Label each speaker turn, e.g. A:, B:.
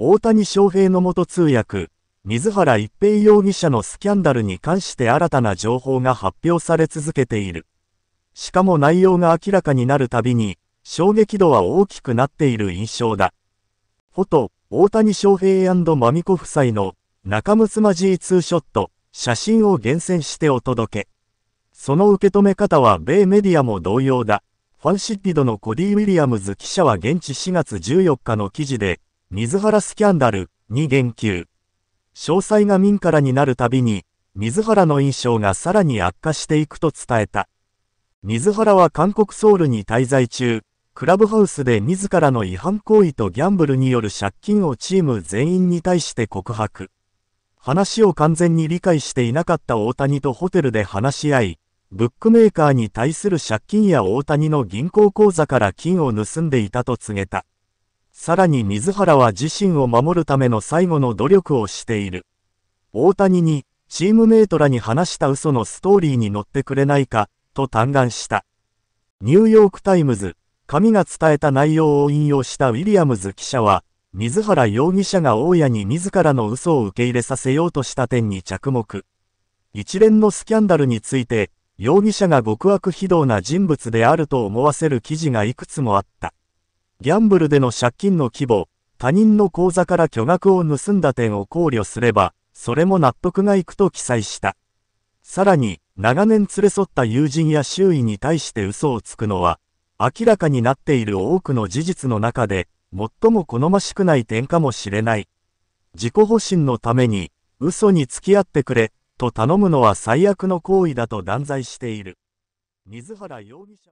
A: 大谷翔平の元通訳、水原一平容疑者のスキャンダルに関して新たな情報が発表され続けている。しかも内容が明らかになるたびに、衝撃度は大きくなっている印象だ。フォト、大谷翔平マミコ夫妻の中睦まじいツーショット、写真を厳選してお届け。その受け止め方は米メディアも同様だ。ファンシッピィドのコディ・ウィリアムズ記者は現地4月14日の記事で、水原スキャンダルに言及。詳細が民からになるたびに、水原の印象がさらに悪化していくと伝えた。水原は韓国ソウルに滞在中、クラブハウスで自らの違反行為とギャンブルによる借金をチーム全員に対して告白。話を完全に理解していなかった大谷とホテルで話し合い、ブックメーカーに対する借金や大谷の銀行口座から金を盗んでいたと告げた。さらに水原は自身を守るための最後の努力をしている。大谷に、チームメイトらに話した嘘のストーリーに乗ってくれないか、と嘆願した。ニューヨークタイムズ、紙が伝えた内容を引用したウィリアムズ記者は、水原容疑者が大家に自らの嘘を受け入れさせようとした点に着目。一連のスキャンダルについて、容疑者が極悪非道な人物であると思わせる記事がいくつもあった。ギャンブルでの借金の規模、他人の口座から巨額を盗んだ点を考慮すれば、それも納得がいくと記載した。さらに、長年連れ添った友人や周囲に対して嘘をつくのは、明らかになっている多くの事実の中で、最も好ましくない点かもしれない。自己保身のために、嘘に付き合ってくれ、と頼むのは最悪の行為だと断罪している。水原容疑者